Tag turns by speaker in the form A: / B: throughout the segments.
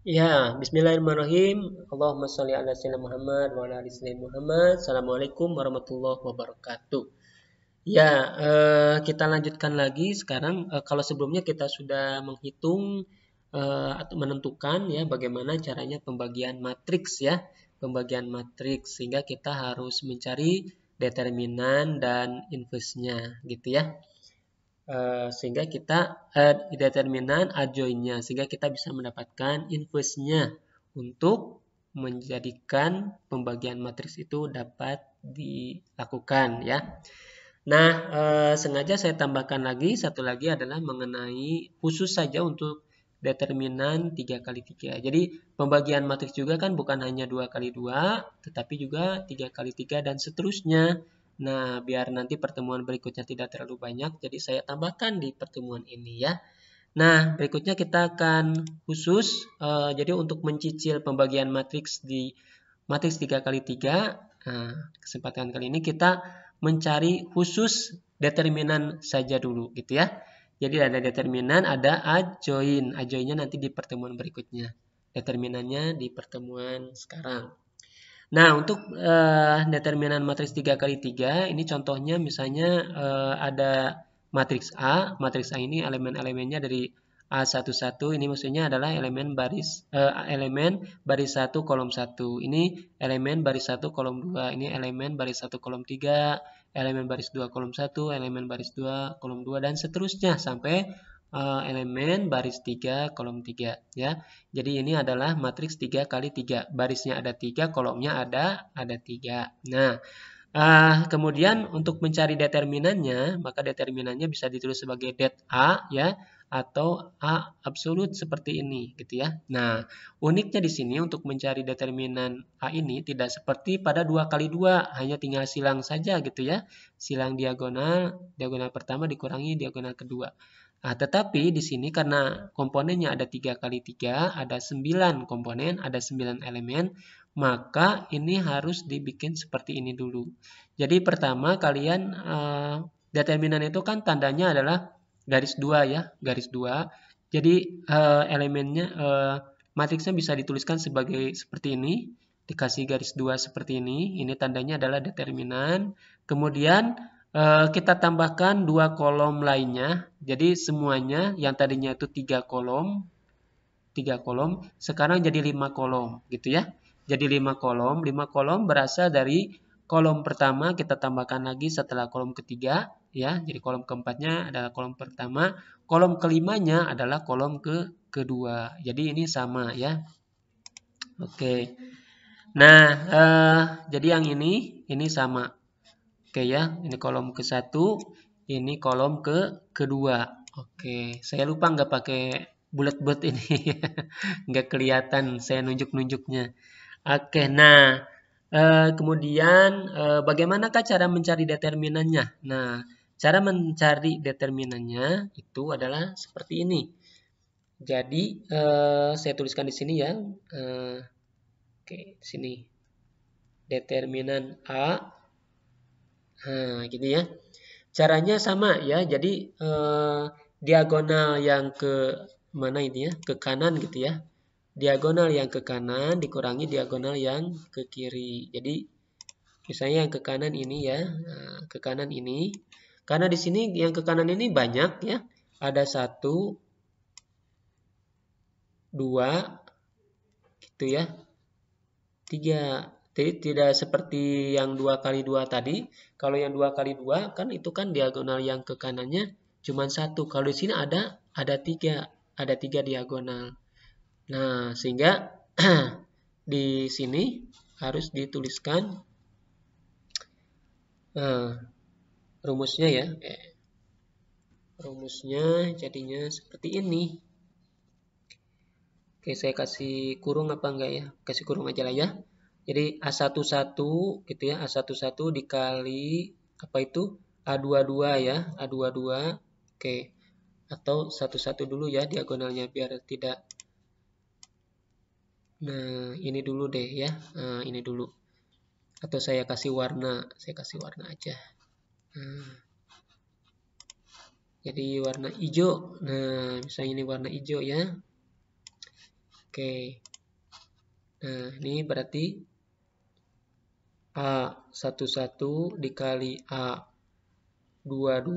A: Ya, bismillahirrahmanirrahim. Allahumma sholli ala sayyidina Muhammad wa ala ali sayyidina Muhammad. Assalamualaikum warahmatullahi wabarakatuh. Ya, eh, kita lanjutkan lagi sekarang eh, kalau sebelumnya kita sudah menghitung eh, atau menentukan ya bagaimana caranya pembagian matriks ya, pembagian matriks sehingga kita harus mencari determinan dan inversnya gitu ya. Eh, sehingga kita add eh, determinan adjoinnya sehingga kita bisa mendapatkan inverse-nya untuk menjadikan pembagian matriks itu dapat dilakukan ya. Nah, eh, sengaja saya tambahkan lagi satu lagi adalah mengenai khusus saja untuk determinan 3 kali 3. Jadi pembagian matriks juga kan bukan hanya 2 kali 2, tetapi juga 3 kali 3 dan seterusnya Nah, biar nanti pertemuan berikutnya tidak terlalu banyak, jadi saya tambahkan di pertemuan ini ya. Nah, berikutnya kita akan khusus, uh, jadi untuk mencicil pembagian matriks di matriks 3x3, nah, kesempatan kali ini kita mencari khusus determinan saja dulu gitu ya. Jadi ada determinan, ada adjoin. Adjoinnya nanti di pertemuan berikutnya. Determinannya di pertemuan sekarang. Nah, untuk uh, determinan matriks 3 kali 3, ini contohnya misalnya uh, ada matriks A. Matriks A ini elemen-elemennya dari A11, ini maksudnya adalah elemen baris uh, elemen baris 1 kolom 1. Ini elemen baris 1 kolom 2, ini elemen baris 1 kolom 3, elemen baris 2 kolom 1, elemen baris 2 kolom 2 dan seterusnya sampai uh, elemen baris 3 kolom 3 ya. Jadi ini adalah matriks 3 kali 3. Barisnya ada 3, kolomnya ada ada 3. Nah, Uh, kemudian untuk mencari determinannya, maka determinannya bisa ditulis sebagai det A ya atau A absolut seperti ini gitu ya. Nah, uniknya di sini untuk mencari determinan A ini tidak seperti pada dua kali dua hanya tinggal silang saja gitu ya. Silang diagonal, diagonal pertama dikurangi diagonal kedua. Nah, tetapi di sini karena komponennya ada tiga kali tiga, ada 9 komponen, ada 9 elemen, maka ini harus dibikin seperti ini dulu. Jadi pertama kalian eh, determinan itu kan tandanya adalah garis dua ya, garis dua. Jadi eh, elemennya eh, matriksnya bisa dituliskan sebagai seperti ini, dikasih garis dua seperti ini. Ini tandanya adalah determinan. Kemudian Eh, kita tambahkan dua kolom lainnya. Jadi semuanya yang tadinya itu tiga kolom, tiga kolom, sekarang jadi lima kolom, gitu ya. Jadi lima kolom, lima kolom berasal dari kolom pertama kita tambahkan lagi setelah kolom ketiga, ya. Jadi kolom keempatnya adalah kolom pertama, kolom kelimanya adalah kolom ke kedua. Jadi ini sama ya. Oke. Nah, eh, jadi yang ini ini sama Oke ya, ini kolom ke satu, ini kolom ke kedua. Oke, saya lupa nggak pakai bulat-bulat ini, nggak kelihatan. Saya nunjuk-nunjuknya. Oke, nah eh, kemudian eh, bagaimanakah cara mencari determinannya? Nah, cara mencari determinannya itu adalah seperti ini. Jadi eh, saya tuliskan di sini ya. oke, sini determinan a Nah, gitu ya. Caranya sama ya. Jadi eh, diagonal yang ke mana ini ya? Ke kanan gitu ya. Diagonal yang ke kanan dikurangi diagonal yang ke kiri. Jadi misalnya yang ke kanan ini ya, eh, ke kanan ini. Karena di sini yang ke kanan ini banyak ya. Ada satu, dua, gitu ya. Tiga, tidak seperti yang dua kali dua tadi. Kalau yang dua kali dua kan itu kan diagonal yang ke kanannya cuma satu. Kalau di sini ada ada tiga, ada tiga diagonal. Nah, sehingga di sini harus dituliskan nah, rumusnya ya. rumusnya jadinya seperti ini. Oke, saya kasih kurung apa enggak ya? Kasih kurung aja lah ya. Jadi A11 gitu ya, A11 dikali apa itu? A22 ya, A22. Oke. Atau satu-satu dulu ya diagonalnya biar tidak Nah, ini dulu deh ya. Nah, ini dulu. Atau saya kasih warna, saya kasih warna aja. Nah. Jadi warna hijau. Nah, misalnya ini warna hijau ya. Oke. Nah, ini berarti A11 dikali A22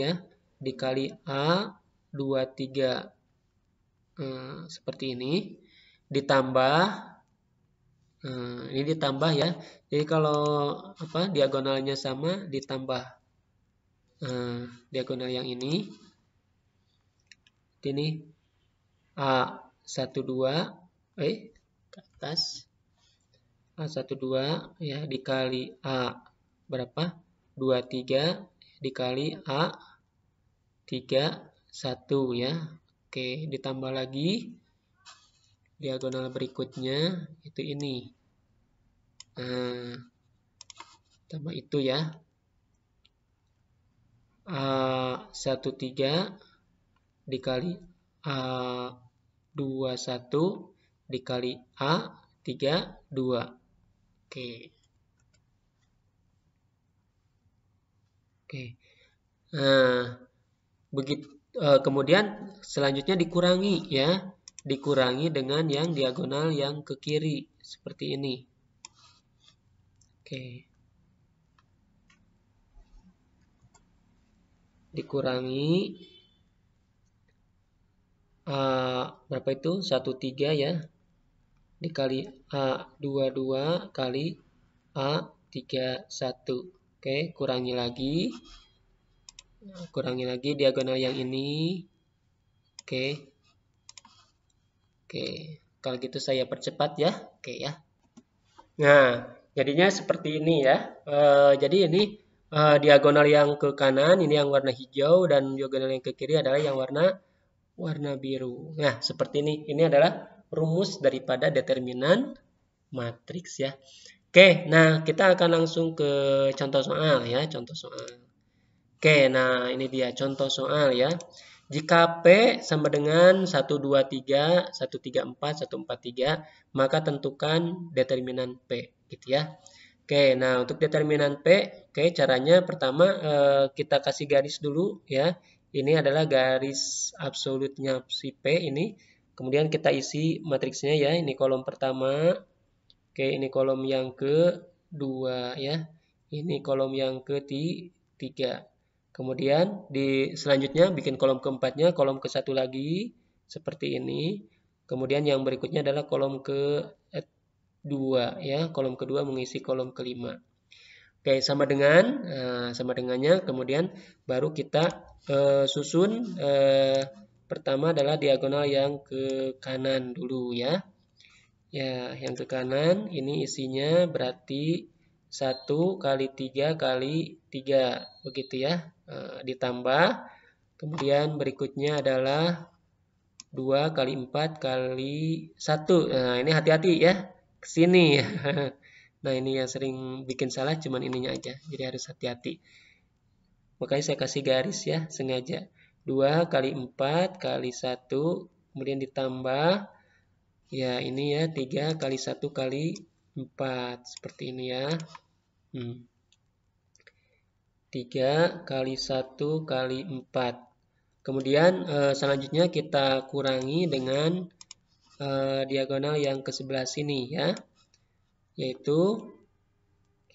A: ya dikali A23 hmm, eh, seperti ini ditambah hmm, ini ditambah ya jadi kalau apa diagonalnya sama ditambah hmm, diagonal yang ini ini A12 eh ke atas A12 ah, ya dikali A berapa? 23 dikali A 31 ya. Oke, ditambah lagi diagonal berikutnya itu ini. Nah, tambah itu ya. A13 dikali A21 dikali A32 Oke. Oke. Nah, eh, begitu uh, eh, kemudian selanjutnya dikurangi ya. Dikurangi dengan yang diagonal yang ke kiri seperti ini. Oke. Dikurangi uh, berapa itu? 13 ya dikali A22 kali A31. Oke, kurangi lagi. Nah, kurangi lagi diagonal yang ini. Oke. Oke, kalau gitu saya percepat ya. Oke ya. Nah, jadinya seperti ini ya. E, jadi ini e, diagonal yang ke kanan, ini yang warna hijau, dan diagonal yang ke kiri adalah yang warna warna biru. Nah, seperti ini. Ini adalah rumus daripada determinan matriks ya. Oke, nah kita akan langsung ke contoh soal ya, contoh soal. Oke, nah ini dia contoh soal ya. Jika P sama dengan 1, 2, 3, 1, 3, 4, 1, 4, 3, maka tentukan determinan P gitu ya. Oke, nah untuk determinan P, oke caranya pertama eh, kita kasih garis dulu ya. Ini adalah garis absolutnya si P ini Kemudian kita isi matriksnya ya. Ini kolom pertama. Oke, ini kolom yang ke kedua ya. Ini kolom yang ke ketiga. Kemudian di selanjutnya bikin kolom keempatnya, kolom ke satu lagi seperti ini. Kemudian yang berikutnya adalah kolom ke eh, dua ya, kolom kedua mengisi kolom kelima. Oke, sama dengan eh, sama dengannya. Kemudian baru kita eh, susun Pertama adalah diagonal yang ke kanan dulu ya. Ya, yang ke kanan ini isinya berarti 1 kali 3 kali 3. Begitu ya. E, ditambah. Kemudian berikutnya adalah 2 kali 4 kali 1. Nah, ini hati-hati ya. Kesini ya. Nah, ini yang sering bikin salah cuman ininya aja. Jadi harus hati-hati. Makanya saya kasih garis ya, sengaja. 2 kali 4 kali 1, kemudian ditambah, ya ini ya, 3 kali 1 kali 4, seperti ini ya. Hmm. 3 kali 1 kali 4. Kemudian eh, selanjutnya kita kurangi dengan eh, diagonal yang ke sebelah sini ya. Yaitu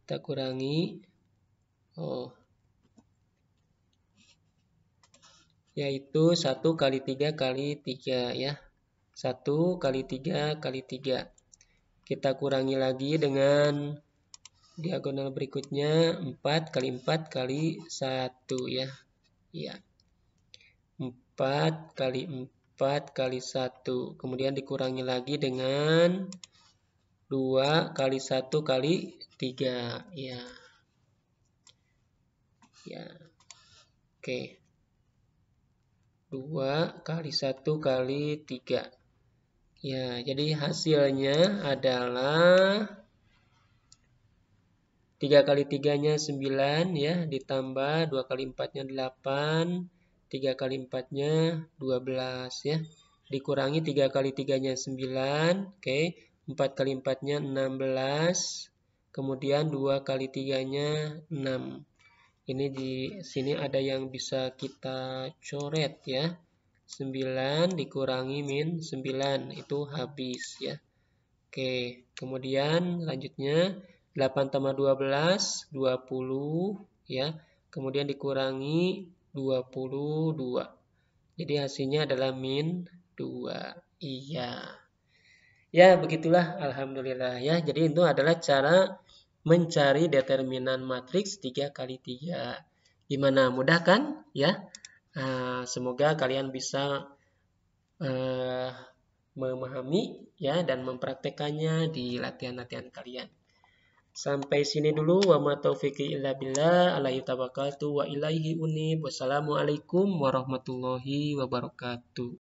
A: kita kurangi oh yaitu 1 kali 3 kali 3 ya. 1 kali 3 kali 3. Kita kurangi lagi dengan diagonal berikutnya 4 kali 4 kali 1 ya. Ya. 4 kali 4 kali 1. Kemudian dikurangi lagi dengan 2 kali 1 kali 3 ya. Ya. Oke. Okay. 2 kali 1 kali 3. Ya, jadi hasilnya adalah 3 kali 3-nya 9 ya, ditambah 2 kali 4-nya 8, 3 kali 4-nya 12 ya. Dikurangi 3 kali 3-nya 9, oke. Okay. 4 kali 4-nya 16, kemudian 2 kali 3-nya 6 ini di sini ada yang bisa kita coret ya 9 dikurangi min 9 itu habis ya Oke kemudian lanjutnya 8 tambah 12 20 ya kemudian dikurangi 22 jadi hasilnya adalah min 2 iya ya begitulah Alhamdulillah ya jadi itu adalah cara mencari determinan matriks 3 kali 3. Gimana? Mudah kan? Ya. Eh, semoga kalian bisa eh, memahami ya dan mempraktekannya di latihan-latihan kalian. Sampai sini dulu. Wa ma taufiqi illa billah. Alaihi tawakkaltu wa ilaihi unib. Wassalamualaikum warahmatullahi wabarakatuh.